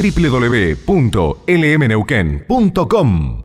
www.lmneuquen.com